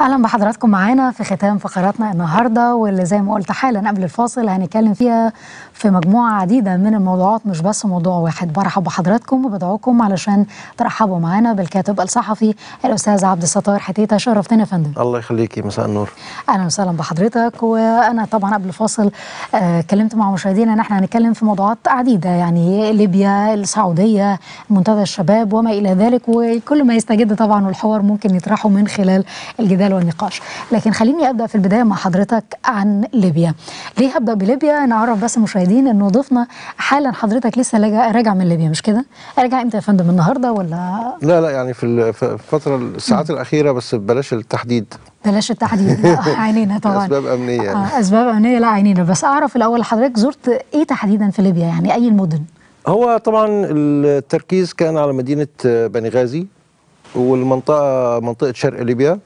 اهلا بحضراتكم معانا في ختام فقراتنا النهارده واللي زي ما قلت حالا قبل الفاصل هنتكلم فيها في مجموعه عديده من الموضوعات مش بس موضوع واحد برحب بحضراتكم وبدعوكم علشان ترحبوا معانا بالكاتب الصحفي الاستاذ عبد الستار حتيته شرفتنا يا فندم الله يخليكي مساء النور اهلا وسهلا بحضرتك وانا طبعا قبل الفاصل آه، اتكلمت مع مشاهدينا ان احنا هنتكلم في موضوعات عديده يعني ليبيا السعوديه منتدى الشباب وما الى ذلك وكل ما يستجد طبعا والحوار ممكن يطرحه من خلال الجديد. الجدال والنقاش لكن خليني ابدا في البدايه مع حضرتك عن ليبيا ليه هبدا بليبيا نعرف بس المشاهدين انه ضفنا حالا حضرتك لسه راجع من ليبيا مش كده راجع امتى يا فندم النهارده ولا لا لا يعني في الفتره الساعات الاخيره بس بلاش التحديد بلاش التحديد عينينا طبعا اسباب امنيه يعني. آه اسباب امنيه لا عينينا بس اعرف الاول حضرتك زرت ايه تحديدا في ليبيا يعني اي المدن هو طبعا التركيز كان على مدينه بنغازي والمنطقه منطقه شرق ليبيا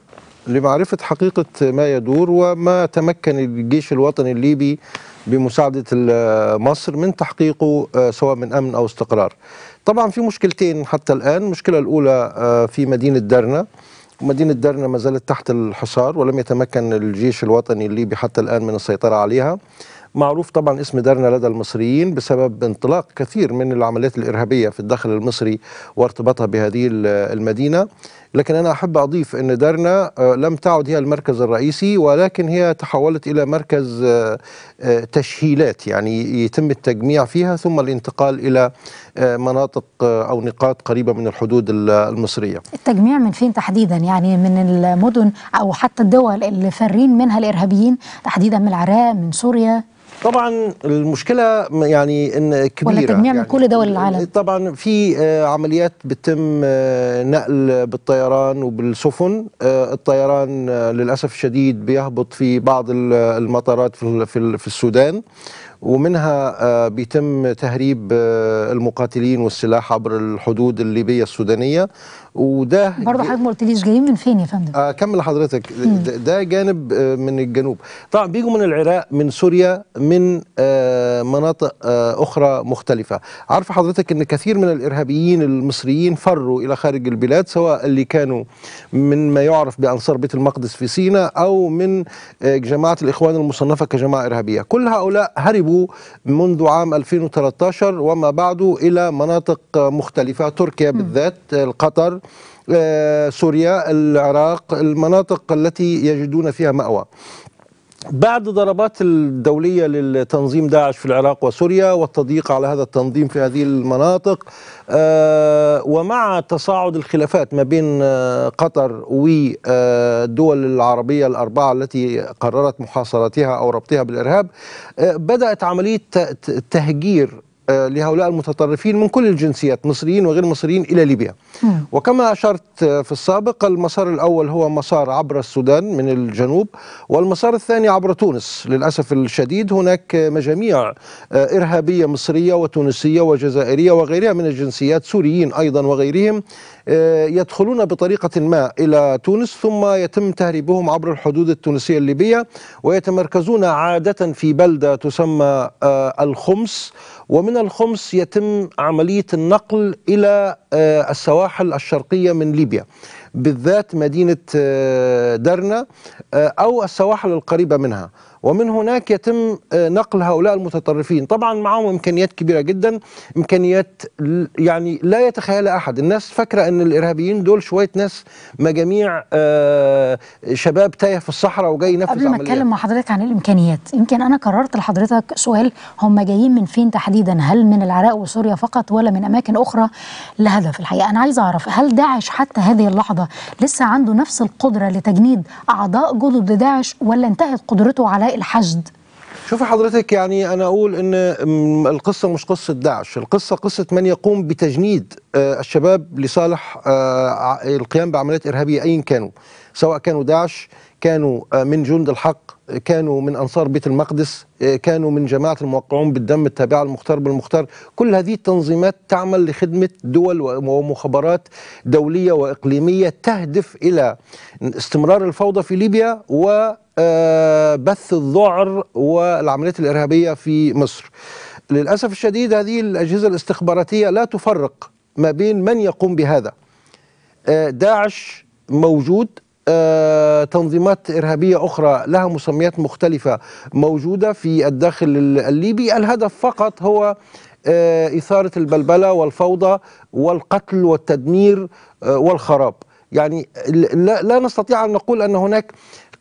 لمعرفة حقيقة ما يدور وما تمكن الجيش الوطني الليبي بمساعدة مصر من تحقيقه آه، سواء من أمن أو استقرار طبعا في مشكلتين حتى الآن المشكلة الأولى آه، في مدينة درنا مدينة درنا ما زالت تحت الحصار ولم يتمكن الجيش الوطني الليبي حتى الآن من السيطرة عليها معروف طبعا اسم درنا لدى المصريين بسبب انطلاق كثير من العمليات الإرهابية في الداخل المصري وارتباطها بهذه المدينة لكن أنا أحب أضيف أن دارنا آه، لم تعد هي المركز الرئيسي ولكن هي تحولت إلى مركز آه، آه، تشهيلات يعني يتم التجميع فيها ثم الانتقال إلى مناطق أو نقاط قريبة من الحدود المصرية التجميع من فين تحديدا يعني من المدن أو حتى الدول اللي فارين منها الإرهابيين تحديدا من العراق من سوريا طبعا المشكله يعني ان كبيره ولا تجميع يعني من كل دول العالم إيه، طبعا في آه، عمليات بتتم آه، نقل بالطيران وبالسفن آه، الطيران للاسف الشديد بيهبط في بعض المطارات في السودان ومنها بيتم تهريب المقاتلين والسلاح عبر الحدود الليبيه السودانيه وده برضه حضرتك ما قلتليش جايين من فين يا فندم؟ آه، اكمل لحضرتك ده جانب آه، من الجنوب طبعا بيجوا من العراق من سوريا من آه، مناطق اخرى مختلفه عارف حضرتك ان كثير من الارهابيين المصريين فروا الى خارج البلاد سواء اللي كانوا من ما يعرف بانصار بيت المقدس في سيناء او من جماعه الاخوان المصنفه كجماعه ارهابيه كل هؤلاء هربوا منذ عام 2013 وما بعده الى مناطق مختلفه تركيا بالذات قطر آه، سوريا العراق المناطق التي يجدون فيها مأوى بعد ضربات الدولية للتنظيم داعش في العراق وسوريا والتضييق على هذا التنظيم في هذه المناطق آه، ومع تصاعد الخلافات ما بين آه، قطر والدول العربية الأربعة التي قررت محاصرتها أو ربطها بالإرهاب بدأت عملية تهجير آه، لهؤلاء المتطرفين من كل الجنسيات مصريين وغير مصريين إلى ليبيا وكما أشرت آه، في السابق المسار الأول هو مسار عبر السودان من الجنوب والمسار الثاني عبر تونس للأسف الشديد هناك مجاميع آه، إرهابية مصرية وتونسية وجزائرية وغيرها من الجنسيات سوريين أيضا وغيرهم آه، يدخلون بطريقة ما إلى تونس ثم يتم تهريبهم عبر الحدود التونسية الليبية ويتمركزون عادة في بلدة تسمى آه، الخمس ومن الخمس يتم عملية النقل إلى آه، السواحل الشرقية من ليبيا بالذات مدينة درنا أو السواحل القريبة منها ومن هناك يتم آه، نقل هؤلاء المتطرفين طبعا معهم إمكانيات كبيرة جدا إمكانيات يعني لا يتخيلها أحد الناس فاكرة أن الإرهابيين دول شوية ناس مجاميع آه، شباب تايه في الصحراء وجاي ينفذ قبل ما أتكلم مع حضرتك عن الإمكانيات يمكن أنا قررت لحضرتك سؤال هم جايين من فين تحديدا هل من العراق وسوريا فقط ولا من أماكن أخرى لهدف الحقيقة أنا عايز أعرف هل داعش حتى هذه اللحظة لسه عنده نفس القدرة لتجنيد أعضاء جدد داعش ولا انتهت قدرته على الحشد شوفي حضرتك يعني انا اقول ان القصه مش قصه داعش، القصه قصه من يقوم بتجنيد آه، الشباب لصالح آه، القيام بعمليات ارهابيه ايا كانوا، سواء كانوا داعش كانوا آه، من جند الحق كانوا من أنصار بيت المقدس آه، كانوا من جماعة الموقعون بالدم التابعة المختار بالمختار كل هذه التنظيمات تعمل لخدمة دول ومخابرات دولية وإقليمية تهدف إلى استمرار الفوضى في ليبيا وبث آه، الذعر والعمليات الإرهابية في مصر للأسف الشديد هذه الأجهزة الاستخباراتية لا تفرق ما بين من يقوم بهذا آه، داعش موجود آه، تنظيمات إرهابية أخرى لها مسميات مختلفة موجودة في الداخل الليبي الهدف فقط هو آه، إثارة البلبلة والفوضى والقتل والتدمير آه، والخراب يعني لا نستطيع أن نقول أن هناك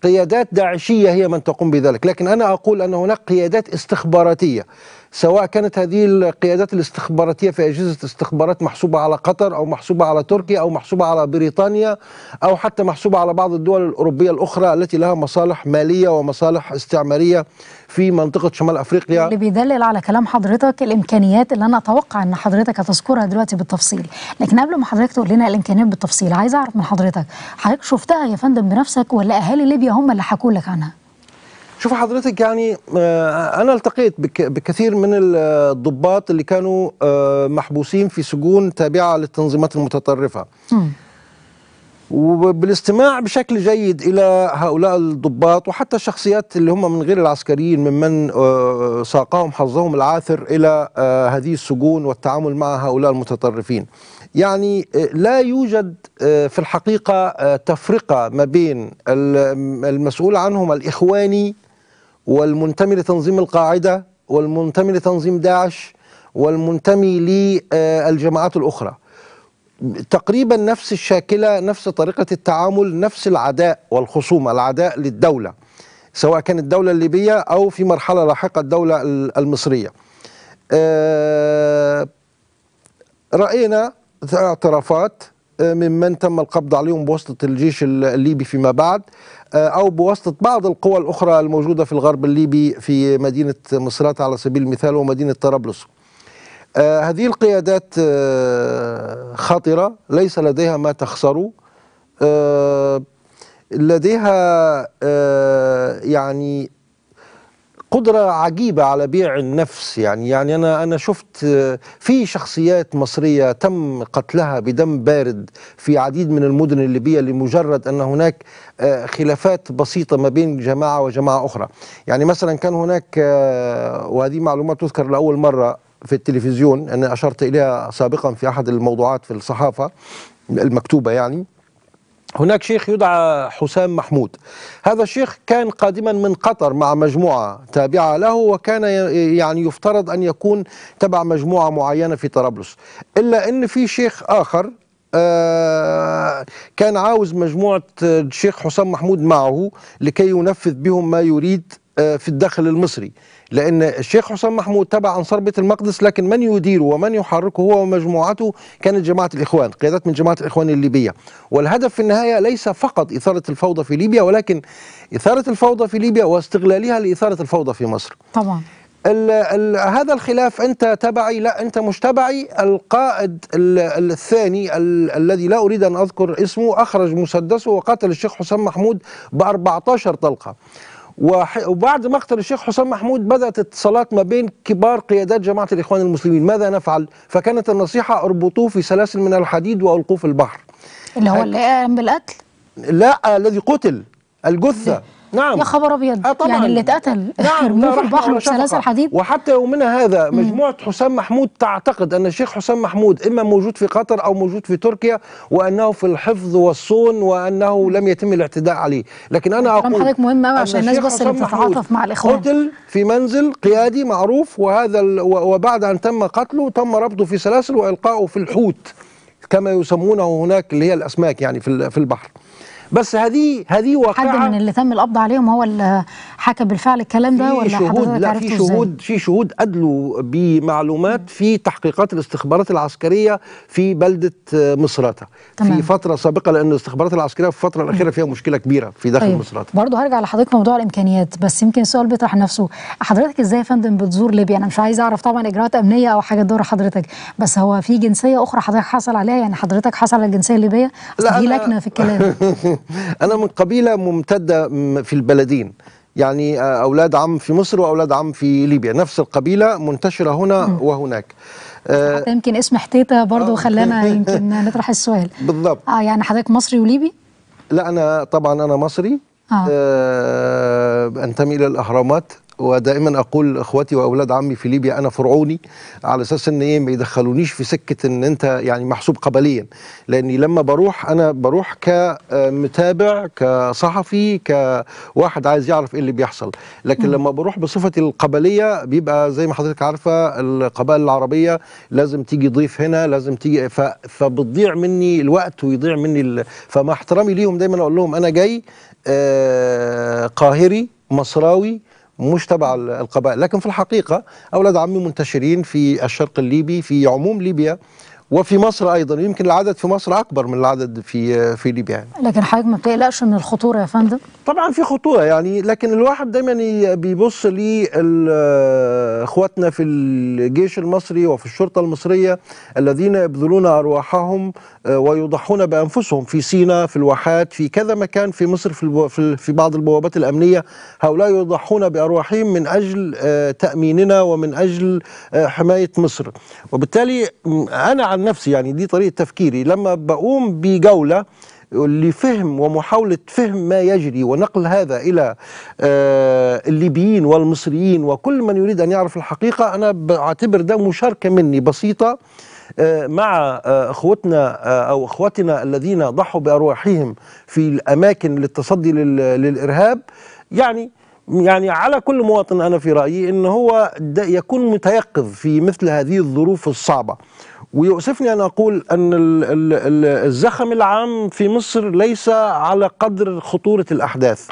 قيادات داعشية هي من تقوم بذلك لكن أنا أقول أن هناك قيادات استخباراتية سواء كانت هذه القيادات الاستخباراتيه في اجهزه استخبارات محسوبه على قطر او محسوبه على تركيا او محسوبه على بريطانيا او حتى محسوبه على بعض الدول الاوروبيه الاخرى التي لها مصالح ماليه ومصالح استعماريه في منطقه شمال افريقيا اللي بيدلل على كلام حضرتك الامكانيات اللي انا اتوقع ان حضرتك هتذكرها دلوقتي بالتفصيل لكن قبل ما حضرتك تقول لنا الامكانيات بالتفصيل عايز اعرف من حضرتك حضرتك شفتها يا فندم بنفسك ولا اهالي ليبيا هم اللي حكوا لك عنها شوف حضرتك يعني آه، انا التقيت بكثير من الضباط اللي كانوا آه، محبوسين في سجون تابعه للتنظيمات المتطرفه م. وبالاستماع بشكل جيد الى هؤلاء الضباط وحتى الشخصيات اللي هم من غير العسكريين ممن آه، ساقهم حظهم العاثر الى هذه السجون والتعامل مع هؤلاء المتطرفين. يعني لا يوجد في الحقيقه تفرقه ما بين المسؤول عنهم الاخواني والمنتمي لتنظيم القاعدة والمنتمي لتنظيم داعش والمنتمي للجماعات آه، الأخرى تقريبا نفس الشاكلة نفس طريقة التعامل نفس العداء والخصومة العداء للدولة سواء كانت الدولة الليبية أو في مرحلة لاحقة الدولة المصرية آه، رأينا اعترافات آه، ممن تم القبض عليهم بواسطة الجيش الليبي فيما بعد آه، أو بواسطة بعض القوى الأخرى الموجودة في الغرب الليبي في مدينة مصرات على سبيل المثال ومدينة طرابلس آه، هذه القيادات آه، خطرة ليس لديها ما تخسره لديها يعني قدرة عجيبة على بيع النفس يعني يعني أنا أنا شفت آه، في شخصيات مصرية تم قتلها بدم بارد في عديد من المدن الليبية لمجرد أن هناك آه، خلافات بسيطة ما بين جماعة وجماعة أخرى يعني مثلا كان هناك آه، وهذه معلومات تذكر لأول مرة في التلفزيون أنا أشرت إليها سابقا في أحد الموضوعات في الصحافة المكتوبة يعني هناك شيخ يدعى حسام محمود هذا الشيخ كان قادما من قطر مع مجموعة تابعة له وكان يعني يفترض أن يكون تبع مجموعة معينة في طرابلس إلا أن في شيخ آخر آه، كان عاوز مجموعة الشيخ حسام محمود معه لكي ينفذ بهم ما يريد آه، في الداخل المصري لأن الشيخ حسام محمود تبع أنصار بيت المقدس لكن من يديره ومن يحركه هو ومجموعته كانت جماعة الإخوان قيادات من جماعة الإخوان الليبية والهدف في النهاية ليس فقط إثارة الفوضى في ليبيا ولكن إثارة الفوضى في ليبيا واستغلالها لإثارة الفوضى في مصر طبعا ال ال هذا الخلاف انت تبعي لا انت مش تبعي القائد الثاني الذي لا اريد ان اذكر اسمه اخرج مسدسه وقتل الشيخ حسام محمود ب 14 طلقه وبعد مقتل الشيخ حسام محمود بدأت اتصالات ما بين كبار قيادات جماعة الإخوان المسلمين ماذا نفعل؟ فكانت النصيحة اربطوه في سلاسل من الحديد وألقوه في البحر اللي هو اللي قام بالقتل؟ لا الذي قتل الجثة نعم يا خبر ابيض آه طبعًا. يعني اللي اتقتل نعم في البحر بسلاسل حديد وحتى يومنا هذا مجموعه حسام محمود تعتقد ان الشيخ حسام محمود اما موجود في قطر او موجود في تركيا وانه في الحفظ والصون وانه لم يتم الاعتداء عليه لكن انا اقول حضرتك مهم قوي عشان الناس بس اللي بتتعاطف مع الاخوان قتل في منزل قيادي معروف وهذا وبعد ان تم قتله تم ربطه في سلاسل والقائه في الحوت كما يسمونه هناك اللي هي الاسماك يعني في البحر بس هذه هذه واقعه حد من اللي تم القبض عليهم هو اللي حكى بالفعل الكلام ده ولا شهود لا في شهود في شهود ادلوا بمعلومات في تحقيقات الاستخبارات العسكريه في بلده آه، مصراته في فتره سابقه لان الاستخبارات العسكريه في الفتره الاخيره فيها مشكله كبيره في داخل طيب. مصراته برضه هرجع لحضرتك موضوع الامكانيات بس يمكن السؤال بيطرح نفسه حضرتك ازاي يا فندم بتزور ليبيا انا مش عايز اعرف طبعا اجراءات امنيه او حاجه دور حضرتك بس هو في جنسيه اخرى حضرتك حصل عليها يعني حضرتك حصل على الجنسيه الليبيه لا في لكنه في الكلام أنا من قبيلة ممتدة في البلدين يعني آه، أولاد عم في مصر وأولاد عم في ليبيا نفس القبيلة منتشرة هنا م. وهناك آه، آه، حتى يمكن اسم حتيتة برضه آه. خلانا يمكن نطرح السؤال بالضبط آه يعني حضرتك مصري وليبي؟ لا أنا طبعا أنا مصري آه. آه أنتمي إلى الأهرامات ودائما اقول اخواتي واولاد عمي في ليبيا انا فرعوني على اساس ان ايه ما يدخلونيش في سكه ان انت يعني محسوب قبليا لاني لما بروح انا بروح كمتابع كصحفي كواحد عايز يعرف ايه اللي بيحصل لكن لما بروح بصفتي القبليه بيبقى زي ما حضرتك عارفه القبائل العربيه لازم تيجي ضيف هنا لازم تيجي فبتضيع مني الوقت ويضيع مني فمع احترامي ليهم دايما اقول لهم انا جاي آه، قاهري مصراوي مش تبع القبائل لكن في الحقيقة أولاد عمي منتشرين في الشرق الليبي في عموم ليبيا وفي مصر ايضا يمكن العدد في مصر اكبر من العدد في في ليبيا يعني. لكن حضرتك ما بتقلقش من الخطوره يا فندم طبعا في خطوره يعني لكن الواحد دايما بيبص لاخواتنا في الجيش المصري وفي الشرطه المصريه الذين يبذلون ارواحهم آه، ويضحون بانفسهم في سينا في الواحات في كذا مكان في مصر في في بعض البوابات الامنيه هؤلاء يضحون بارواحهم من اجل آه، تاميننا ومن اجل آه، حمايه مصر وبالتالي انا عن نفسي يعني دي طريقه تفكيري لما بقوم بجوله لفهم ومحاولة فهم ما يجري ونقل هذا إلى آه، الليبيين والمصريين وكل من يريد أن يعرف الحقيقة أنا بعتبر ده مشاركة مني بسيطة آه، مع آه، اخوتنا او اخواتنا الذين ضحوا بارواحهم في الاماكن للتصدي للارهاب يعني يعني على كل مواطن انا في رايي ان هو يكون متيقظ في مثل هذه الظروف الصعبه ويؤسفني أن أقول أن الزخم العام في مصر ليس على قدر خطورة الأحداث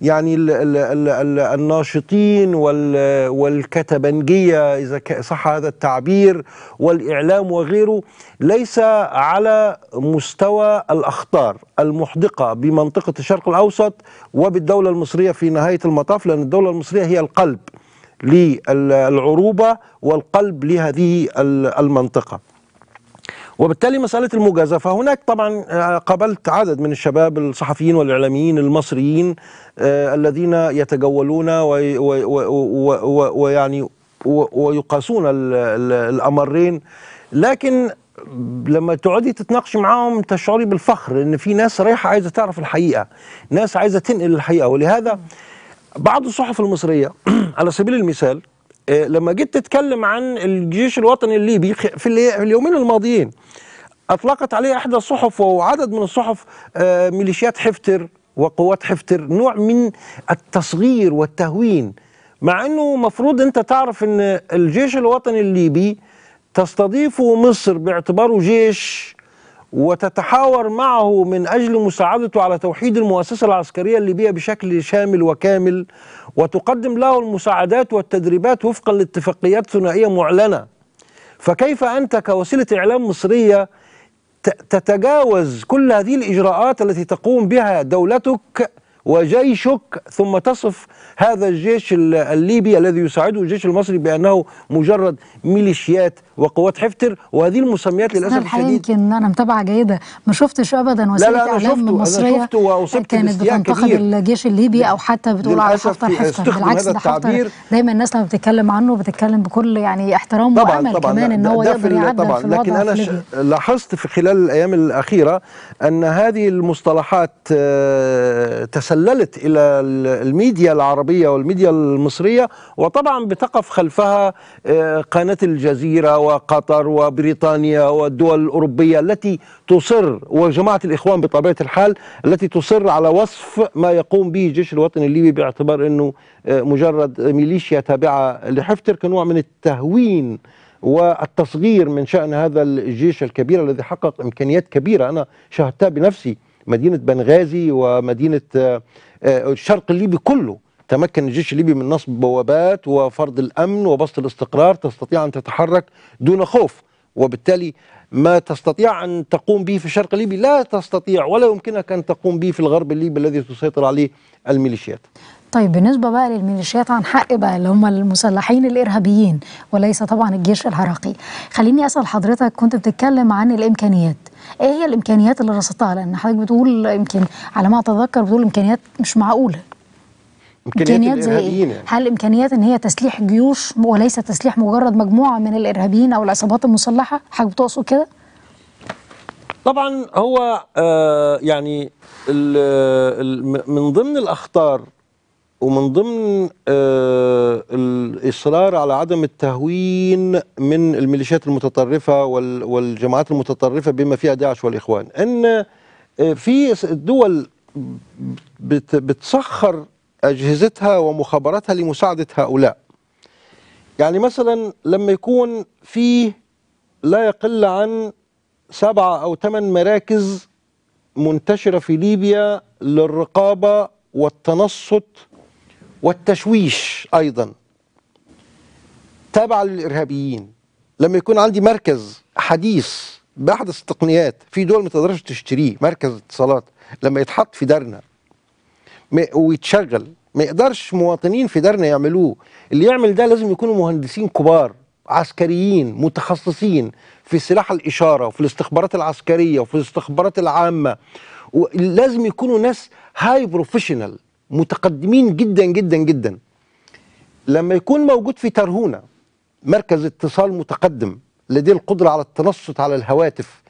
يعني الـ الـ الـ الـ الناشطين والكتبنجية إذا صح هذا التعبير والإعلام وغيره ليس على مستوى الأخطار المحدقة بمنطقة الشرق الأوسط وبالدولة المصرية في نهاية المطاف لأن الدولة المصرية هي القلب للعروبة والقلب لهذه المنطقة وبالتالي مسألة المجازفة هناك طبعا آه، قابلت عدد من الشباب الصحفيين والإعلاميين المصريين آه، الذين يتجولون ويعني ويقاسون الأمرين لكن لما تقعدي تتناقشي معاهم تشعري بالفخر ان في ناس رايحه عايزه تعرف الحقيقه، ناس عايزه تنقل الحقيقه ولهذا بعض الصحف المصريه على سبيل المثال آه، لما جيت تتكلم عن الجيش الوطني الليبي في اليومين الماضيين اطلقت عليه احدى الصحف وعدد من الصحف آه، ميليشيات حفتر وقوات حفتر نوع من التصغير والتهوين مع انه مفروض انت تعرف ان الجيش الوطني الليبي تستضيفه مصر باعتباره جيش وتتحاور معه من أجل مساعدته على توحيد المؤسسة العسكرية الليبية بشكل شامل وكامل وتقدم له المساعدات والتدريبات وفقا لاتفاقيات ثنائية معلنة فكيف أنت كوسيلة إعلام مصرية تتجاوز كل هذه الإجراءات التي تقوم بها دولتك وجيشك ثم تصف هذا الجيش الليبي الذي يساعده الجيش المصري بأنه مجرد ميليشيات وقوات حفتر وهذه المسميات للاسف الحقيقه يمكن انا متابعه جيده ما شفتش ابدا وسيله لا لا شفته مصريه أنا شفته وأصبت كانت بتنتقد الجيش الليبي او حتى بتقول على حفتر حفتر بالعكس ده حفتر دايما الناس لما بتتكلم عنه بتتكلم بكل يعني احترام طبعا وامل طبعا كمان ان هو يقدر يعدل طبعا في لكن انا في لاحظت في خلال الايام الاخيره ان هذه المصطلحات آه، تسللت الى الميديا العربيه والميديا المصريه وطبعا بتقف خلفها آه، قناه الجزيره وقطر وبريطانيا والدول الأوروبية التي تصر وجماعة الإخوان بطبيعة الحال التي تصر على وصف ما يقوم به الجيش الوطني الليبي باعتبار أنه آه، مجرد ميليشيا تابعة لحفتر كنوع من التهوين والتصغير من شأن هذا الجيش الكبير الذي حقق إمكانيات كبيرة أنا شاهدتها بنفسي مدينة بنغازي ومدينة آه، آه، الشرق الليبي كله تمكن الجيش الليبي من نصب بوابات وفرض الأمن وبسط الاستقرار تستطيع أن تتحرك دون خوف وبالتالي ما تستطيع أن تقوم به في الشرق الليبي لا تستطيع ولا يمكنك أن تقوم به في الغرب الليبي الذي تسيطر عليه الميليشيات طيب بالنسبة بقى للميليشيات عن حق بقى اللي هم المسلحين الإرهابيين وليس طبعا الجيش العراقي خليني أسأل حضرتك كنت بتتكلم عن الإمكانيات ايه هي الامكانيات اللي رصدتها لان حضرتك بتقول يمكن على ما اتذكر بتقول امكانيات مش معقوله امكانيات إيه؟ الارهابيين يعني. هل امكانيات ان هي تسليح جيوش وليس تسليح مجرد مجموعه من الارهابيين او العصابات المسلحه حاجه بتقصد كده طبعا هو آه، يعني ال من ضمن الاخطار ومن ضمن آه، الاصرار على عدم التهوين من الميليشيات المتطرفه وال والجماعات المتطرفه بما فيها داعش والاخوان ان آه، في دول بتسخر أجهزتها ومخابراتها لمساعدة هؤلاء يعني مثلا لما يكون فيه لا يقل عن سبعة أو ثمان مراكز منتشرة في ليبيا للرقابة والتنصت والتشويش أيضا تابعة للإرهابيين لما يكون عندي مركز حديث بأحدث التقنيات في دول ما تقدرش تشتريه مركز اتصالات لما يتحط في دارنا ويتشغل ما يقدرش مواطنين في دارنا يعملوه اللي يعمل ده لازم يكونوا مهندسين كبار عسكريين متخصصين في سلاح الإشارة وفي الاستخبارات العسكرية وفي الاستخبارات العامة ولازم يكونوا ناس هاي بروفيشنال متقدمين جدا جدا جدا لما يكون موجود في ترهونة مركز اتصال متقدم لديه القدرة على التنصت على الهواتف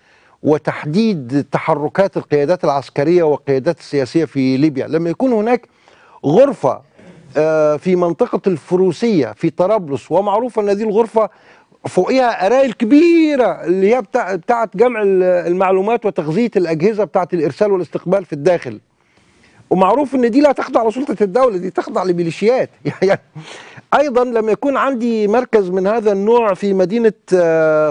وتحديد تحركات القيادات العسكرية والقيادات السياسية في ليبيا لما يكون هناك غرفة آه، في منطقة الفروسية في طرابلس ومعروفة أن هذه الغرفة فوقها أرايل كبيرة اللي هي بتاعت جمع المعلومات وتغذية الأجهزة بتاعت الإرسال والاستقبال في الداخل ومعروف ان دي لا تخضع لسلطه الدوله دي تخضع لميليشيات يعني ايضا لم يكون عندي مركز من هذا النوع في مدينه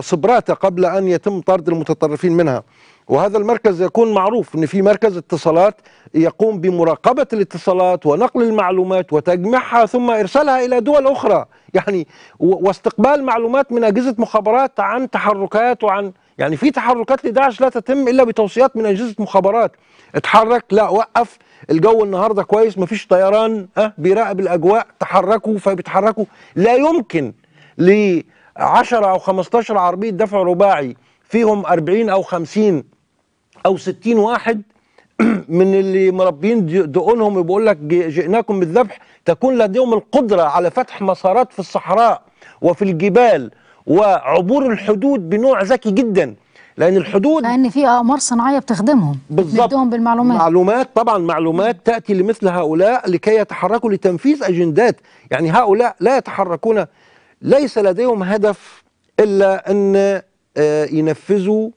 صبراته آه، قبل ان يتم طرد المتطرفين منها وهذا المركز يكون معروف ان في مركز اتصالات يقوم بمراقبه الاتصالات ونقل المعلومات وتجميعها ثم ارسالها الى دول اخرى يعني واستقبال معلومات من اجهزه مخابرات عن تحركات وعن يعني في تحركات لداعش لا تتم الا بتوصيات من اجهزه مخابرات اتحرك لا وقف الجو النهارده كويس مفيش طيران ها اه، بيراقب الاجواء تحركوا فبيتحركوا لا يمكن ل 10 او 15 عربيه دفع رباعي فيهم 40 او 50 او 60 واحد من اللي مربيين دقونهم بيقول لك جئناكم بالذبح تكون لديهم القدره على فتح مسارات في الصحراء وفي الجبال وعبور الحدود بنوع ذكي جدا لان الحدود لان في اقمار صناعيه بتخدمهم بالظبط بالمعلومات معلومات طبعا معلومات تاتي لمثل هؤلاء لكي يتحركوا لتنفيذ اجندات يعني هؤلاء لا يتحركون ليس لديهم هدف الا ان آه، ينفذوا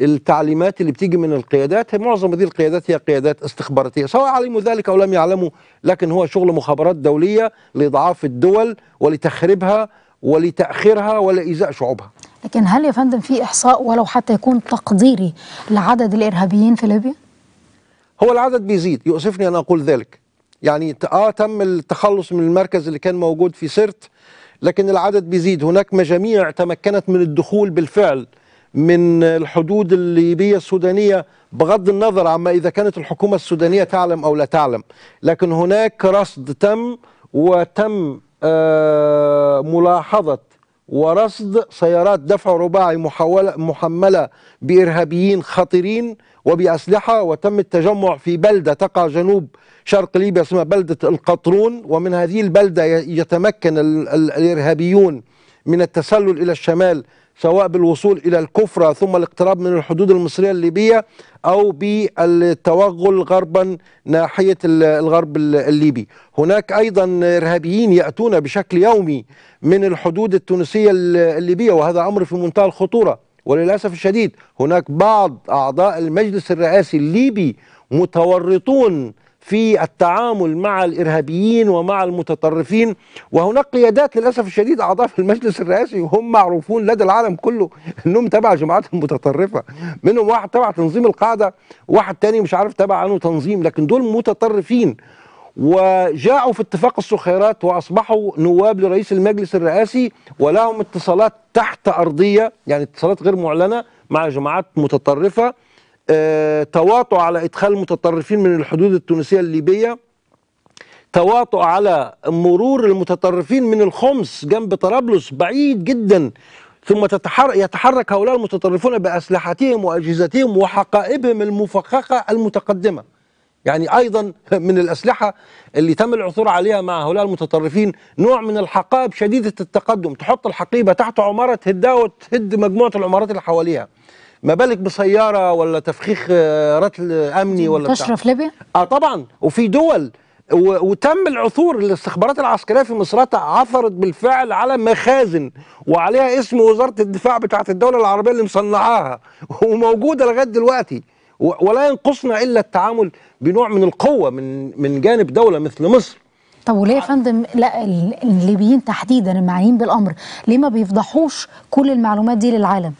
التعليمات اللي بتيجي من القيادات معظم هذه القيادات هي قيادات استخباراتيه سواء علموا ذلك او لم يعلموا لكن هو شغل مخابرات دوليه لاضعاف الدول ولتخريبها ولتأخيرها ولإيذاء شعوبها لكن هل يا فندم في إحصاء ولو حتى يكون تقديري لعدد الإرهابيين في ليبيا؟ هو العدد بيزيد يؤسفني أن أقول ذلك يعني آه تم التخلص من المركز اللي كان موجود في سرت لكن العدد بيزيد هناك مجاميع تمكنت من الدخول بالفعل من الحدود الليبية السودانية بغض النظر عما إذا كانت الحكومة السودانية تعلم أو لا تعلم لكن هناك رصد تم وتم آه، ملاحظة ورصد سيارات دفع رباعي محولة محملة بإرهابيين خطرين وبأسلحة وتم التجمع في بلدة تقع جنوب شرق ليبيا اسمها بلدة القطرون ومن هذه البلدة يتمكن الإرهابيون من التسلل إلى الشمال سواء بالوصول إلى الكفرة ثم الاقتراب من الحدود المصرية الليبية أو بالتوغل غربا ناحية الغرب الليبي هناك أيضا إرهابيين يأتون بشكل يومي من الحدود التونسية الليبية وهذا أمر في منتهى الخطورة وللأسف الشديد هناك بعض أعضاء المجلس الرئاسي الليبي متورطون في التعامل مع الارهابيين ومع المتطرفين وهناك قيادات للاسف الشديد اعضاء في المجلس الرئاسي وهم معروفون لدى العالم كله انهم تبع جماعات متطرفه منهم واحد تبع تنظيم القاعده واحد تاني مش عارف تبع عنه تنظيم لكن دول متطرفين وجاءوا في اتفاق السخيرات واصبحوا نواب لرئيس المجلس الرئاسي ولهم اتصالات تحت ارضيه يعني اتصالات غير معلنه مع جماعات متطرفه آه، تواطؤ على إدخال المتطرفين من الحدود التونسية الليبية تواطؤ على مرور المتطرفين من الخمس جنب طرابلس بعيد جدا ثم تتحرك يتحرك هؤلاء المتطرفون بأسلحتهم وأجهزتهم وحقائبهم المفخخة المتقدمة يعني أيضا من الأسلحة اللي تم العثور عليها مع هؤلاء المتطرفين نوع من الحقائب شديدة التقدم تحط الحقيبة تحت عمارة تهدها وتهد مجموعة العمارات اللي حواليها ما بالك بسياره ولا تفخيخ آه، رتل امني ولا بتاع ليبيا؟ اه طبعا وفي دول وتم العثور الاستخبارات العسكريه في مصر عثرت بالفعل على مخازن وعليها اسم وزاره الدفاع بتاعه الدوله العربيه اللي مصنعاها وموجوده لغايه دلوقتي ولا ينقصنا الا التعامل بنوع من القوه من من جانب دوله مثل مصر طب وليه يا فندم لا الليبيين تحديدا المعنيين بالامر ليه ما بيفضحوش كل المعلومات دي للعالم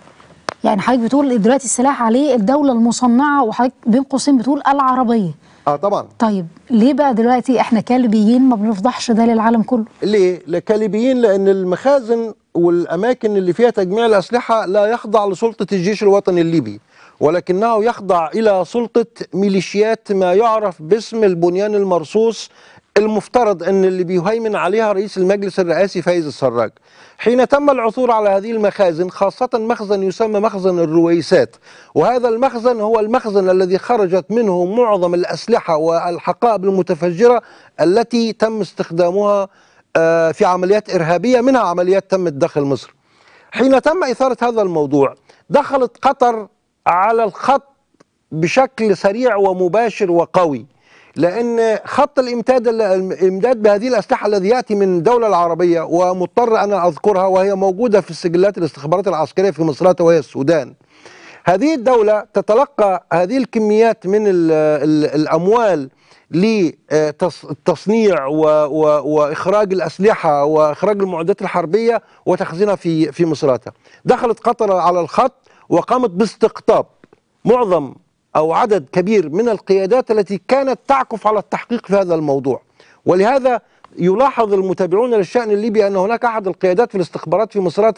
يعني حضرتك بتقول دلوقتي السلاح عليه الدولة المصنعة وحضرتك بين قوسين بتقول العربية اه طبعا طيب ليه بقى دلوقتي احنا كالبيين ما بنفضحش ده للعالم كله ليه كالبيين لان المخازن والاماكن اللي فيها تجميع الاسلحه لا يخضع لسلطه الجيش الوطني الليبي ولكنه يخضع الى سلطه ميليشيات ما يعرف باسم البنيان المرصوص المفترض أن اللي بيهيمن عليها رئيس المجلس الرئاسي فايز السراج حين تم العثور على هذه المخازن خاصة مخزن يسمى مخزن الرويسات وهذا المخزن هو المخزن الذي خرجت منه معظم الأسلحة والحقائب المتفجرة التي تم استخدامها آه، في عمليات إرهابية منها عمليات تمت داخل مصر حين تم إثارة هذا الموضوع دخلت قطر على الخط بشكل سريع ومباشر وقوي لأن خط الإمداد الإمداد بهذه الأسلحة الذي يأتي من الدولة العربية ومضطر انا أذكرها وهي موجودة في السجلات الاستخبارات العسكرية في مصر وهي السودان هذه الدولة تتلقى هذه الكميات من الـ الـ الأموال لتصنيع واخراج الاسلحه واخراج المعدات الحربيه وتخزينها في في مصراتة دخلت قطر على الخط وقامت باستقطاب معظم أو عدد كبير من القيادات التي كانت تعكف على التحقيق في هذا الموضوع ولهذا يلاحظ المتابعون للشأن الليبي أن هناك أحد القيادات في الاستخبارات في مصر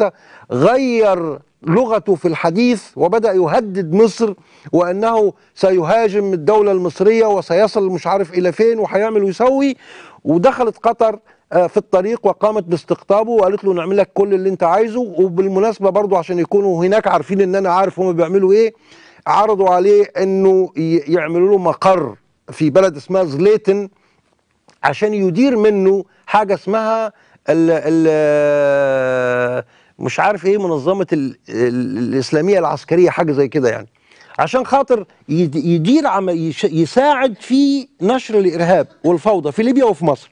غير لغته في الحديث وبدأ يهدد مصر وأنه سيهاجم الدولة المصرية وسيصل مش عارف إلى فين وهيعمل ويسوي ودخلت قطر آه، في الطريق وقامت باستقطابه وقالت له نعمل لك كل اللي انت عايزه وبالمناسبة برضو عشان يكونوا هناك عارفين ان انا عارف هم بيعملوا ايه عرضوا عليه انه يعملوا له مقر في بلد اسمها زليتن عشان يدير منه حاجه اسمها الـ الـ مش عارف ايه منظمه الـ الـ الاسلاميه العسكريه حاجه زي كده يعني عشان خاطر يدير عمل يساعد في نشر الارهاب والفوضى في ليبيا وفي مصر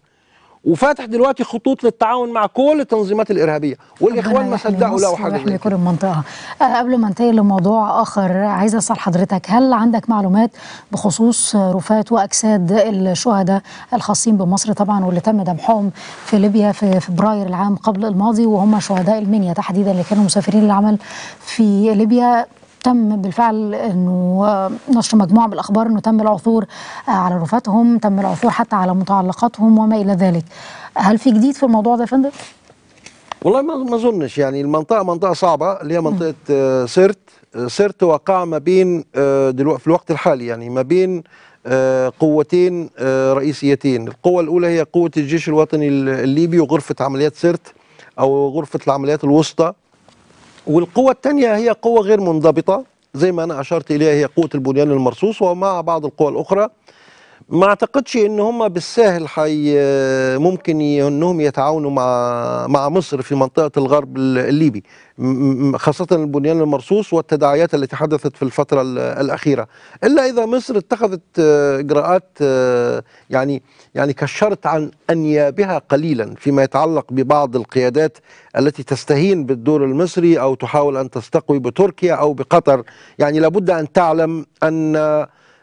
وفاتح دلوقتي خطوط للتعاون مع كل التنظيمات الارهابيه والاخوان ما صدقوا لو حاجه زي كل المنطقه آه، قبل ما انتقل لموضوع اخر عايز اسال حضرتك هل عندك معلومات بخصوص رفات واجساد الشهداء الخاصين بمصر طبعا واللي تم دمحهم في ليبيا في فبراير العام قبل الماضي وهم شهداء المنيا تحديدا اللي كانوا مسافرين للعمل في ليبيا تم بالفعل انه آه، نشر مجموعه من الاخبار انه تم العثور آه، على رفاتهم، تم العثور حتى على متعلقاتهم وما الى ذلك. هل في جديد في الموضوع ده يا فندم؟ والله ما اظنش يعني المنطقه منطقه صعبه اللي هي منطقه آه، سرت، سرت واقعه ما بين دلوقتي في الوقت الحالي يعني ما بين قوتين رئيسيتين، القوه الاولى هي قوه الجيش الوطني الليبي وغرفه عمليات سرت او غرفه العمليات الوسطى والقوة الثانية هي قوة غير منضبطة زي ما أنا أشرت إليها هي قوة البنيان المرصوص ومع بعض القوى الأخرى ما اعتقدش ان هم بالسهل حي ممكن انهم يتعاونوا مع مع مصر في منطقه الغرب الليبي خاصه البنيان المرصوص والتداعيات التي حدثت في الفتره الاخيره الا اذا مصر اتخذت آه، اجراءات آه، يعني يعني كشرت عن انيابها قليلا فيما يتعلق ببعض القيادات التي تستهين بالدور المصري او تحاول ان تستقوي بتركيا او بقطر يعني لابد ان تعلم ان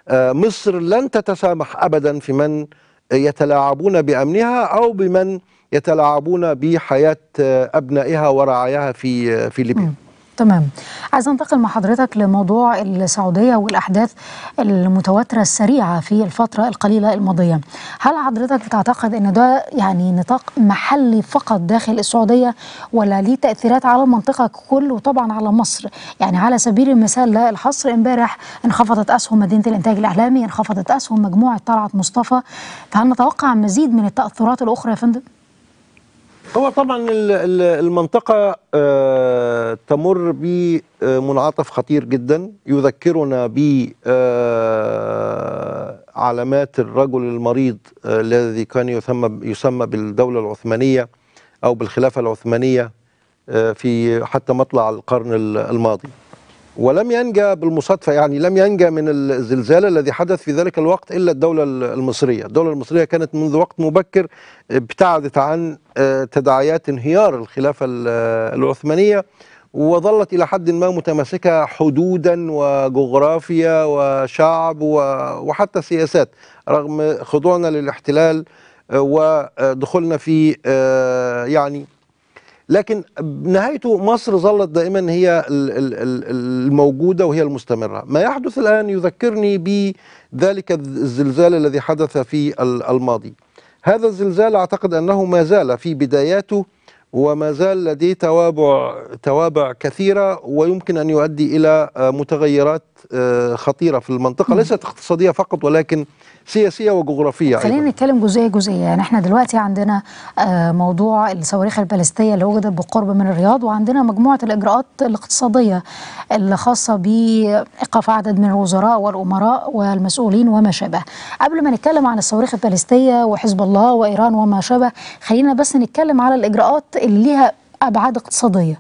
آه، مصر لن تتسامح ابدا في من يتلاعبون بامنها او بمن يتلاعبون بحياه آه، ابنائها ورعاياها في آه، في ليبيا. نعم. تمام عايز انتقل مع حضرتك لموضوع السعودية والأحداث المتواترة السريعة في الفترة القليلة الماضية هل حضرتك تعتقد أن ده يعني نطاق محلي فقط داخل السعودية ولا ليه تأثيرات على المنطقة ككل وطبعا على مصر يعني على سبيل المثال لا الحصر امبارح انخفضت أسهم مدينة الإنتاج الإعلامي انخفضت أسهم مجموعة طلعت مصطفى فهل نتوقع مزيد من التأثرات الأخرى يا فندم؟ هو طبعا المنطقة آه، تمر بمنعطف خطير جدا يذكرنا بعلامات آه، الرجل المريض آه، الذي كان يسمى يسمى بالدولة العثمانية أو بالخلافة العثمانية في حتى مطلع القرن الماضي ولم ينجى بالمصادفه يعني لم ينجى من الزلزال الذي حدث في ذلك الوقت الا الدوله المصريه، الدوله المصريه كانت منذ وقت مبكر ابتعدت عن آه، تداعيات انهيار الخلافه آه، العثمانيه وظلت الى حد ما متماسكه حدودا وجغرافيا وشعب وحتى سياسات رغم خضوعنا للاحتلال آه، ودخولنا في يعني لكن نهايته مصر ظلت دائما هي الموجودة وهي المستمرة ما يحدث الآن يذكرني بذلك الزلزال الذي حدث في الماضي هذا الزلزال أعتقد أنه ما زال في بداياته وما زال لديه توابع توابع كثيرة ويمكن أن يؤدي إلى متغيرات آه، خطيره في المنطقه ليست اقتصاديه فقط ولكن سياسيه وجغرافيه خلينا أيضاً. نتكلم جزئيه جزئيه يعني احنا دلوقتي عندنا آه، موضوع الصواريخ البالستيه اللي وجدت بالقرب من الرياض وعندنا مجموعه الاجراءات الاقتصاديه الخاصه بايقاف عدد من الوزراء والامراء والمسؤولين وما شابه قبل ما نتكلم عن الصواريخ البالستيه وحزب الله وايران وما شابه خلينا بس نتكلم على الاجراءات اللي ليها ابعاد اقتصاديه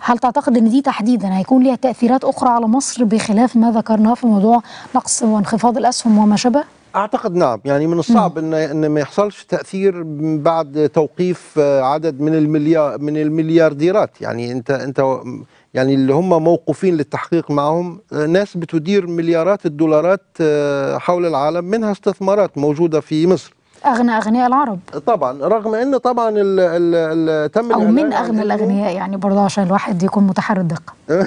هل تعتقد ان دي تحديدا هيكون ليها تاثيرات اخرى على مصر بخلاف ما ذكرناه في موضوع نقص وانخفاض الاسهم وما شابه؟ اعتقد نعم يعني من الصعب ان ان ما يحصلش تاثير بعد توقيف عدد من المليار من المليارديرات يعني انت انت يعني اللي هم موقوفين للتحقيق معهم ناس بتدير مليارات الدولارات آه، حول العالم منها استثمارات موجوده في مصر اغنى اغنياء العرب طبعا رغم ان طبعا ال ال الـ تم او من اغنى الاغنياء يعني برضه عشان الواحد يكون متحرر دقه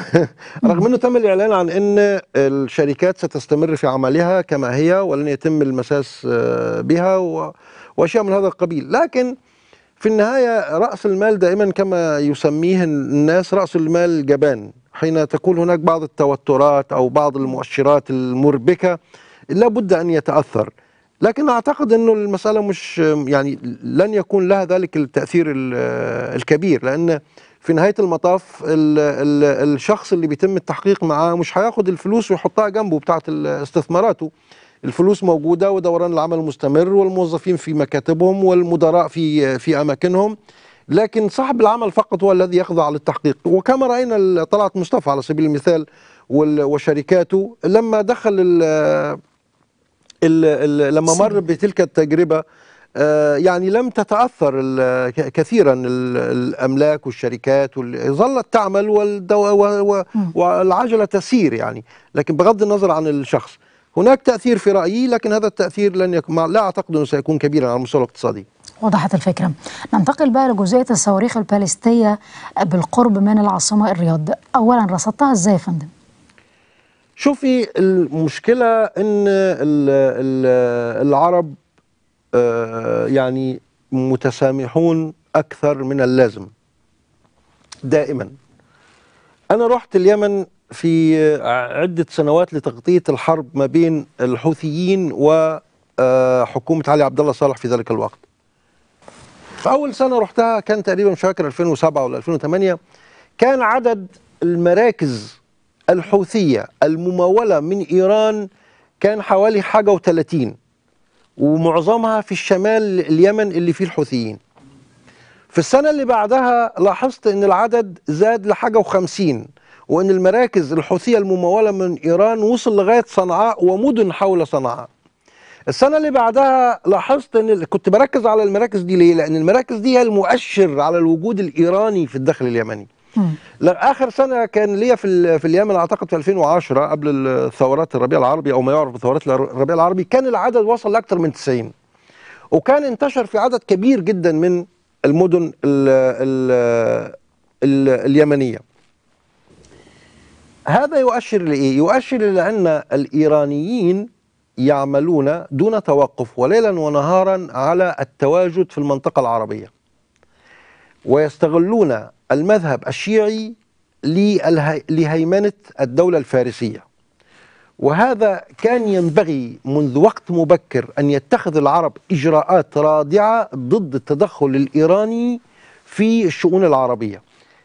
رغم انه تم الاعلان عن ان الشركات ستستمر في عملها كما هي ولن يتم المساس آه، بها واشياء من هذا القبيل لكن في النهايه راس المال دائما كما يسميه الناس راس المال جبان حين تكون هناك بعض التوترات او بعض المؤشرات المربكه لابد ان يتاثر لكن اعتقد انه المساله مش يعني لن يكون لها ذلك التاثير الكبير لان في نهايه المطاف الشخص اللي بيتم التحقيق معاه مش هياخد الفلوس ويحطها جنبه بتاعه استثماراته الفلوس موجوده ودوران العمل مستمر والموظفين في مكاتبهم والمدراء في في اماكنهم لكن صاحب العمل فقط هو الذي يخضع للتحقيق وكما راينا طلعت مصطفى على سبيل المثال وشركاته لما دخل لما مر بتلك التجربه آه، يعني لم تتاثر كثيرا الاملاك والشركات ظلت تعمل والعجله تسير يعني لكن بغض النظر عن الشخص هناك تاثير في رايي لكن هذا التاثير لن يكون لا اعتقد انه سيكون كبيرا على المستوى الاقتصادي وضحت الفكره ننتقل بقى لجزئيه الصواريخ البالستيه بالقرب من العاصمه الرياض اولا رصدتها ازاي يا فندم شوفي المشكله ان العرب آه، يعني متسامحون اكثر من اللازم دائما انا رحت اليمن في عده سنوات لتغطيه الحرب ما بين الحوثيين وحكومه آه، علي عبد الله صالح في ذلك الوقت فاول سنه رحتها كان تقريبا مش فاكر 2007 ولا 2008 كان عدد المراكز الحوثية الممولة من إيران كان حوالي حاجة وثلاثين ومعظمها في الشمال اليمن اللي فيه الحوثيين في السنة اللي بعدها لاحظت أن العدد زاد لحاجة وخمسين وأن المراكز الحوثية الممولة من إيران وصل لغاية صنعاء ومدن حول صنعاء السنة اللي بعدها لاحظت أن كنت بركز على المراكز دي ليه؟ لأن المراكز دي هي المؤشر على الوجود الإيراني في الداخل اليمني اخر سنه كان ليا في في اليمن اعتقد في 2010 قبل الثورات الربيع العربي او ما يعرف بثورات الربيع العربي كان العدد وصل لاكثر من 90 وكان انتشر في عدد كبير جدا من المدن الـ ال ال اليمنيه هذا يؤشر لايه يؤشر لان الايرانيين يعملون دون توقف وليلا ونهارا على التواجد في المنطقه العربيه ويستغلون المذهب الشيعي لهيمنة الدولة الفارسية وهذا كان ينبغي منذ وقت مبكر أن يتخذ العرب إجراءات رادعة ضد التدخل الإيراني في الشؤون العربية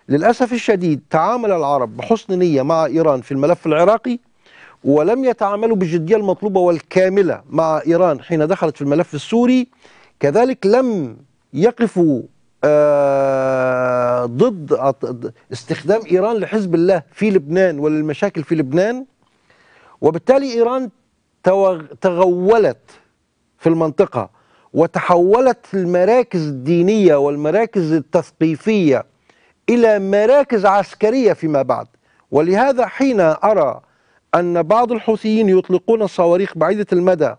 للأسف الشديد تعامل العرب بحسن نية مع إيران في الملف العراقي ولم يتعاملوا بالجدية المطلوبة والكاملة مع إيران حين دخلت في الملف السوري كذلك لم يقفوا آه، ضد استخدام إيران لحزب الله في لبنان وللمشاكل في لبنان وبالتالي إيران تغولت في المنطقة وتحولت المراكز الدينية والمراكز التثقيفية إلى مراكز عسكرية فيما بعد ولهذا حين أرى أن بعض الحوثيين يطلقون صواريخ بعيدة المدى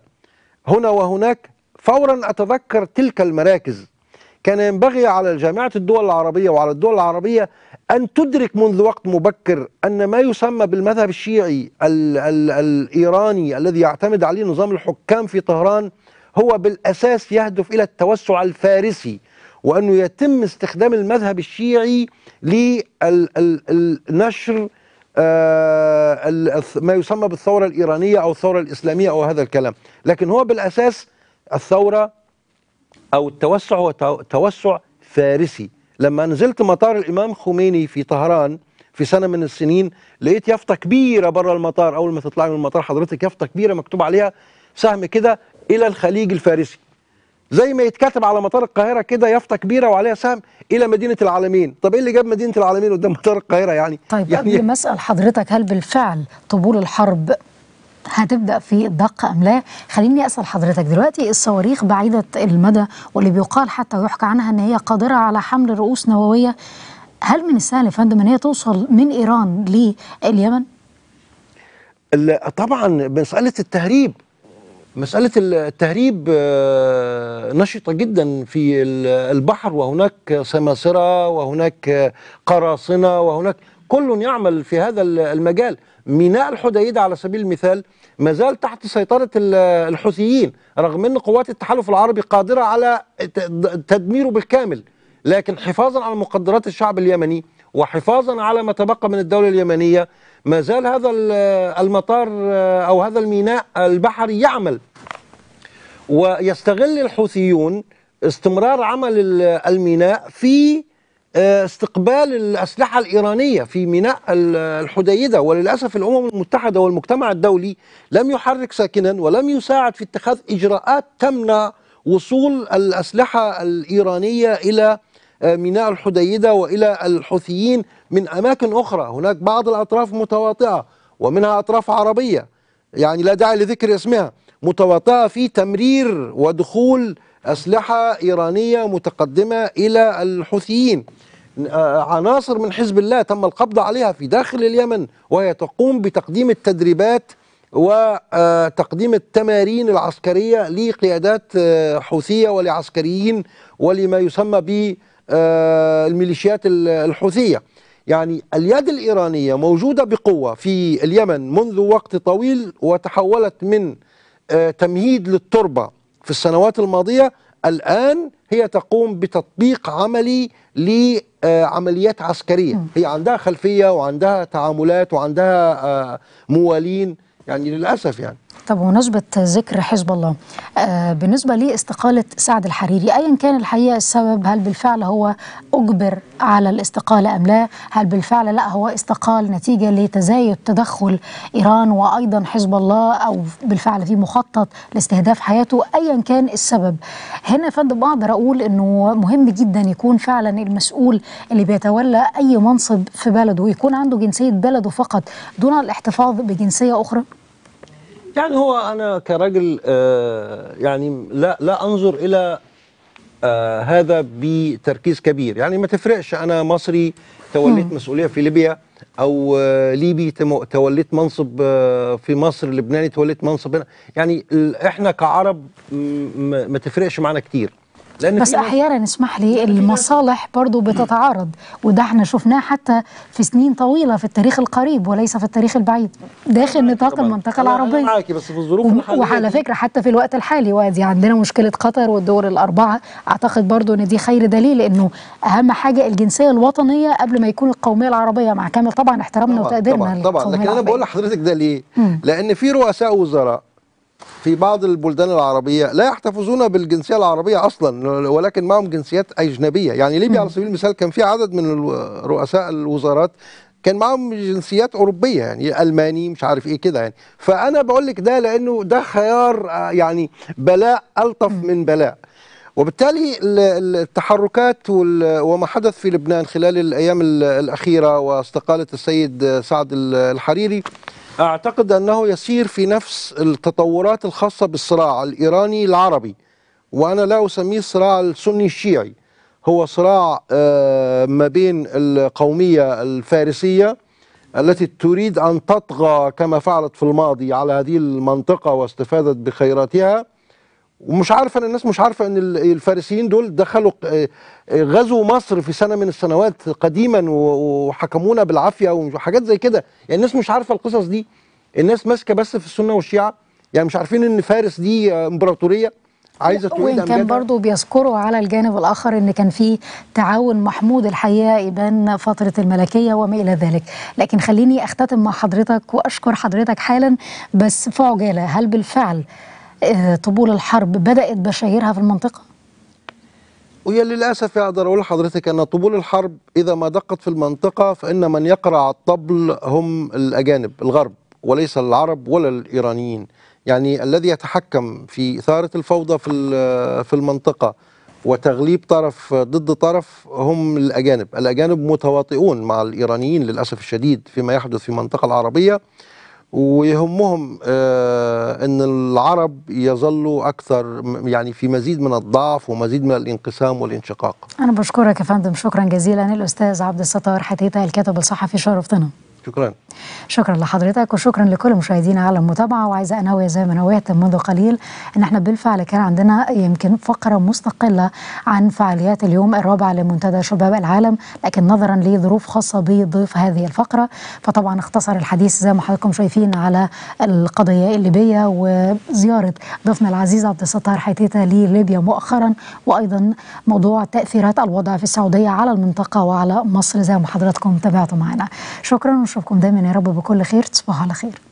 هنا وهناك فورا أتذكر تلك المراكز كان ينبغي على جامعة الدول العربية وعلى الدول العربية أن تدرك منذ وقت مبكر أن ما يسمى بالمذهب الشيعي الـ الـ الإيراني الذي يعتمد عليه نظام الحكام في طهران هو بالأساس يهدف إلى التوسع الفارسي وأنه يتم استخدام المذهب الشيعي لنشر آه، ما يسمى بالثورة الإيرانية أو الثورة الإسلامية أو هذا الكلام لكن هو بالأساس الثورة أو التوسع هو توسع فارسي لما نزلت مطار الإمام خميني في طهران في سنة من السنين لقيت يافطة كبيرة بره المطار أول ما تطلع من المطار حضرتك يافطة كبيرة مكتوب عليها سهم كده إلى الخليج الفارسي زي ما يتكتب على مطار القاهرة كده يافطة كبيرة وعليها سهم إلى مدينة العالمين طب إيه اللي جاب مدينة العالمين قدام مطار القاهرة يعني طيب يعني قبل ما أسأل حضرتك هل بالفعل طبول الحرب هتبدا في الضغط ام لا خليني اسال حضرتك دلوقتي الصواريخ بعيده المدى واللي بيقال حتى يحكى عنها ان هي قادره على حمل رؤوس نوويه هل من السهل يا فندم ان هي توصل من ايران لليمن طبعا مساله التهريب مسألة التهريب آه، نشطة جدا في البحر وهناك سماسرة وهناك قراصنة وهناك كل يعمل في هذا المجال ميناء الحديدة على سبيل المثال ما زال تحت سيطرة الحوثيين رغم أن قوات التحالف العربي قادرة على تدميره بالكامل لكن حفاظا على مقدرات الشعب اليمني وحفاظا على ما تبقى من الدولة اليمنية ما زال هذا المطار آه، أو هذا الميناء البحري يعمل ويستغل الحوثيون استمرار عمل الميناء في آه، استقبال الأسلحة الإيرانية في ميناء الحديدة وللأسف الأمم المتحدة والمجتمع الدولي لم يحرك ساكنا ولم يساعد في اتخاذ إجراءات تمنع وصول الأسلحة الإيرانية إلى آه، ميناء الحديدة وإلى الحوثيين من أماكن أخرى هناك بعض الأطراف متواطئة ومنها أطراف عربية يعني لا داعي لذكر اسمها متواطئة في تمرير ودخول أسلحة إيرانية متقدمة إلى الحوثيين آه، عناصر من حزب الله تم القبض عليها في داخل اليمن وهي تقوم بتقديم التدريبات وتقديم آه، التمارين العسكرية لقيادات آه، حوثية ولعسكريين ولما يسمى بالميليشيات الحوثية يعني اليد الإيرانية موجودة بقوة في اليمن منذ وقت طويل وتحولت من تمهيد للتربة في السنوات الماضية الآن هي تقوم بتطبيق عملي لعمليات عسكرية هي عندها خلفية وعندها تعاملات وعندها آه، موالين يعني للأسف يعني طب ونسبة ذكر حزب الله آه بالنسبة لاستقالة سعد الحريري أيا كان الحقيقة السبب هل بالفعل هو أجبر على الاستقالة أم لا هل بالفعل لا هو استقال نتيجة لتزايد تدخل إيران وأيضا حزب الله أو بالفعل في مخطط لاستهداف حياته أيا كان السبب هنا يا فندم أقدر أقول أنه مهم جدا يكون فعلا المسؤول اللي بيتولى أي منصب في بلده يكون عنده جنسية بلده فقط دون الاحتفاظ بجنسية أخرى يعني هو انا كراجل آه، يعني لا لا انظر الى آه، هذا بتركيز كبير يعني ما تفرقش انا مصري توليت مسؤوليه في ليبيا او آه، ليبي توليت منصب في مصر لبناني توليت منصب هنا يعني احنا كعرب ما تفرقش معانا كتير لأن بس احيانا اسمح لي المصالح برضه بتتعارض وده احنا شفناه حتى في سنين طويله في التاريخ القريب وليس في التاريخ البعيد داخل نطاق المنطقه العربيه معاكي بس في الظروف وعلى فكره حتى في الوقت الحالي وادي عندنا مشكله قطر والدول الاربعه اعتقد برضه ان دي خير دليل انه اهم حاجه الجنسيه الوطنيه قبل ما يكون القوميه العربيه مع كامل طبعا احترامنا وتقديرنا طبعا طبعا لكن انا بقول لحضرتك ده ليه؟ لان في رؤساء وزراء في بعض البلدان العربية لا يحتفظون بالجنسية العربية أصلا ولكن معهم جنسيات أجنبية يعني ليبيا على سبيل المثال كان في عدد من رؤساء الوزارات كان معهم جنسيات اوروبيه يعني الماني مش عارف ايه كده يعني فانا بقول لك ده لانه ده خيار آه، يعني بلاء الطف من بلاء وبالتالي التحركات وما حدث في لبنان خلال الايام الاخيره واستقاله السيد سعد الحريري أعتقد أنه يسير في نفس التطورات الخاصة بالصراع الإيراني العربي وأنا لا أسميه الصراع السني الشيعي هو صراع آه، ما بين القومية الفارسية التي تريد أن تطغى كما فعلت في الماضي على هذه المنطقة واستفادت بخيراتها ومش عارفه ان الناس مش عارفه ان الفارسيين دول دخلوا آه، غزو مصر في سنه من السنوات قديما وحكمونا بالعافيه وحاجات زي كده يعني الناس مش عارفه القصص دي الناس ماسكه بس في السنه والشيعه يعني مش عارفين ان فارس دي امبراطوريه عايزه تقول ده كان برضه بيذكروا على الجانب الاخر ان كان في تعاون محمود الحقيقه يبان فتره الملكيه وما الى ذلك، لكن خليني اختتم مع حضرتك واشكر حضرتك حالا بس في عجاله هل بالفعل آه، طبول الحرب بدأت بشهيرها في المنطقة؟ وهي للأسف أقدر أقول لحضرتك أن طبول الحرب إذا ما دقت في المنطقة فإن من يقرع الطبل هم الأجانب الغرب وليس العرب ولا الإيرانيين يعني الذي يتحكم في إثارة الفوضى في في المنطقة وتغليب طرف ضد طرف هم الأجانب الأجانب متواطئون مع الإيرانيين للأسف الشديد فيما يحدث في المنطقة العربية ويهمهم آه، ان العرب يظلوا اكثر يعني في مزيد من الضعف ومزيد من الانقسام والانشقاق. انا بشكرك يا فندم شكرا جزيلا الاستاذ عبد الستار حتيته الكاتب الصحفي شرفتنا. شكرا شكرا لحضرتك وشكرا لكل مشاهدينا على المتابعه وعايزه انوه زي ما نويت منذ قليل ان احنا بالفعل كان عندنا يمكن فقره مستقله عن فعاليات اليوم الرابع لمنتدى شباب العالم لكن نظرا لظروف خاصه بضيف هذه الفقره فطبعا اختصر الحديث زي ما حضراتكم شايفين على القضيه الليبيه وزياره ضيفنا العزيز عبد الستار حيتيتا لليبيا مؤخرا وايضا موضوع تاثيرات الوضع في السعوديه على المنطقه وعلى مصر زي ما حضراتكم تابعتوا معنا شكرا وشكرا أشوفكم دايما يا رب بكل خير تصبحوا على خير